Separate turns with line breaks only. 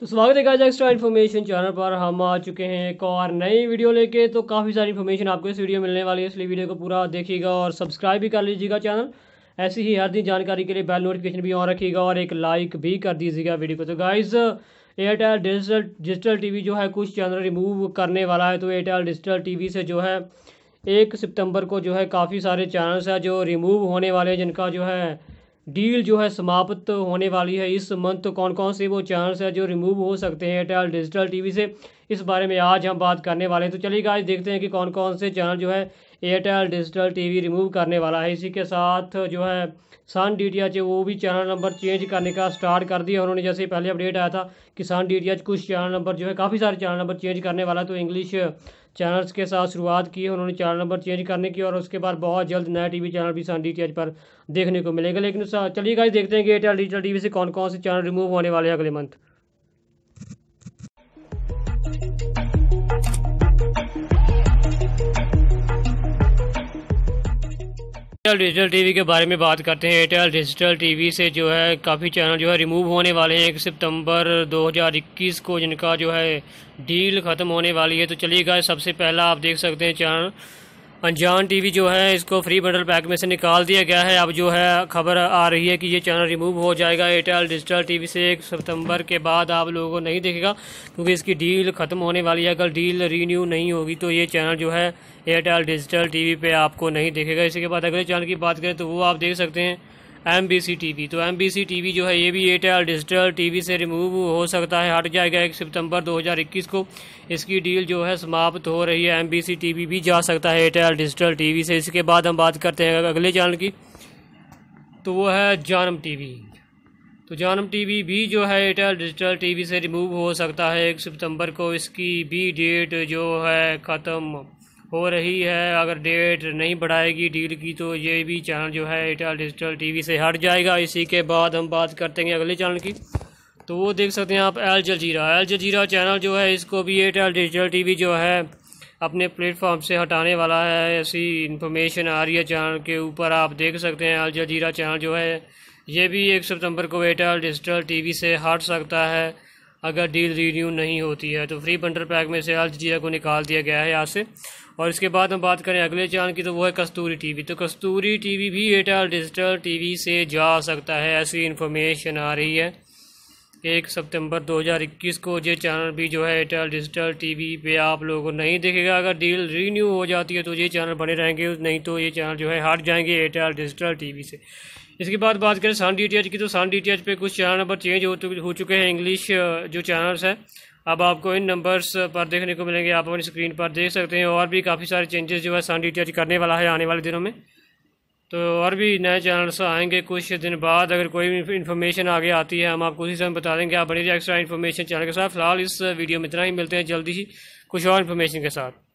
तो स्वागत है गाइस एक्स्ट्रा इन्फॉर्मेशन चैनल पर हम आ चुके हैं एक और नई वीडियो लेके तो काफ़ी सारी इन्फॉर्मेशन आपको इस वीडियो मिलने वाली है इसलिए वीडियो को पूरा देखिएगा और सब्सक्राइब भी कर लीजिएगा चैनल ऐसी ही हर दिन जानकारी के लिए बेल नोटिफिकेशन भी ऑन रखिएगा और एक लाइक भी कर दीजिएगा वीडियो को तो guys Airtel digital digital T जो है कुछ चैनल रिमूव करने वाला है तो एयरटेल डिजिटल टी से जो है एक सितम्बर को जो है काफ़ी सारे चैनल्स हैं जो रिमूव होने वाले हैं जिनका जो है डील जो है समाप्त होने वाली है इस मंथ तो कौन कौन से वो चैनल्स हैं जो रिमूव हो सकते हैं एयरटेल डिजिटल टीवी से इस बारे में आज हम बात करने वाले हैं तो चलिए आज देखते हैं कि कौन कौन से चैनल जो है एयरटेल डिजिटल टीवी रिमूव करने वाला है इसी के साथ जो है सन डी टी एच वो भी चैनल नंबर चेंज करने का स्टार्ट कर दिया उन्होंने जैसे पहले अपडेट आया था कि सन डी टी एच कुछ चैनल नंबर जो है काफ़ी सारे चैनल नंबर चेंज करने वाला तो इंग्लिश चैनल्स के साथ शुरुआत की है उन्होंने चैनल नंबर चेंज करने की और उसके बाद बहुत जल्द नया टीवी चैनल भी सन डी पर देखने को मिलेगा लेकिन चलिए गाइस देखते हैं कि एयरटेल डिजिटल टीवी से कौन कौन से चैनल रिमूव होने वाले हैं अगले मंथ एयरटेल डिजिटल टीवी के बारे में बात करते हैं एयरटेल डिजिटल टीवी से जो है काफ़ी चैनल जो है रिमूव होने वाले हैं एक सितंबर 2021 को जिनका जो है डील ख़त्म होने वाली है तो चलिएगा सबसे पहला आप देख सकते हैं चैनल अनजान टीवी जो है इसको फ्री बंडल पैक में से निकाल दिया गया है अब जो है खबर आ रही है कि ये चैनल रिमूव हो जाएगा एयरटेल डिजिटल टीवी से एक सितंबर के बाद आप लोगों को नहीं देखेगा क्योंकि इसकी डील ख़त्म होने वाली है अगर डील रीन्यू नहीं होगी तो ये चैनल जो है एयरटेल डिजिटल टी पे आपको नहीं देखेगा इसी के बाद अगले चैनल की बात करें तो वो आप देख सकते हैं M B C T V तो M B C T V जो है ये भी एयरटेल डिजिटल टी वी से रिमूव हो सकता है हट जाएगा एक सितंबर 2021 को इसकी डील जो है समाप्त हो रही है M B C T V भी जा सकता है एयरटेल डिजिटल टी वी से इसके बाद हम बात करते हैं अगले चैनल की तो वो है जानम टी वी तो जानम टी वी भी जो है एयरटेल डिजिटल टी वी से रिमूव हो सकता है एक सितंबर को इसकी भी डेट जो है ख़त्म हो रही है अगर डेट नहीं बढ़ाएगी डील की तो ये भी चैनल जो है एयरटेल डिजिटल टीवी से हट जाएगा इसी के बाद हम बात करते हैं अगले चैनल की तो वो देख सकते हैं आप Al Jazeera Al Jazeera channel जो है इसको भी एयरटेल डिजिटल टीवी जो है अपने प्लेटफॉर्म से हटाने वाला है ऐसी इन्फॉर्मेशन आ रही है चैनल के ऊपर आप देख सकते हैं अल जजीरा चैनल जो है ये भी एक सितंबर को एयरटेल डिजिटल टीवी से हट सकता है अगर डील रीन्यू नहीं होती है तो फ्री बंडल पैक में से अल जजीरा को निकाल दिया गया है यहाँ से और इसके बाद हम बात करें अगले चैनल की तो वो है कस्तूरी टीवी तो कस्तूरी टीवी भी एयरटेल डिजिटल टीवी से जा सकता है ऐसी इन्फॉर्मेशन आ रही है एक सितंबर 2021 को ये चैनल भी जो है एयरटेल डिजिटल टीवी पे आप लोगों को नहीं देखेगा अगर डील रीन्यू हो जाती है तो ये चैनल बने रहेंगे नहीं तो ये चैनल जो है हट जाएंगे एयरटेल डिजिटल टी से इसके बाद बात करें सन डी की तो सन डी पे कुछ चैनल नंबर चेंज हो, हो चुके हैं इंग्लिश uh, जो चैनल्स हैं अब आपको इन नंबर्स uh, पर देखने को मिलेंगे आप अपनी स्क्रीन पर देख सकते हैं और भी काफ़ी सारे चेंजेस जो है सन डी करने वाला है आने वाले दिनों में तो और भी नए चैनल्स आएंगे कुछ दिन बाद अगर कोई भी इन्फॉर्मेशन आगे आती है हम आपको उसी समय बता देंगे आप बने एक्स्ट्रा इन्फॉर्मेशन चैनल के साथ फिलहाल इस वीडियो uh, में इतना ही मिलते हैं जल्दी ही कुछ और इन्फॉर्मेशन के साथ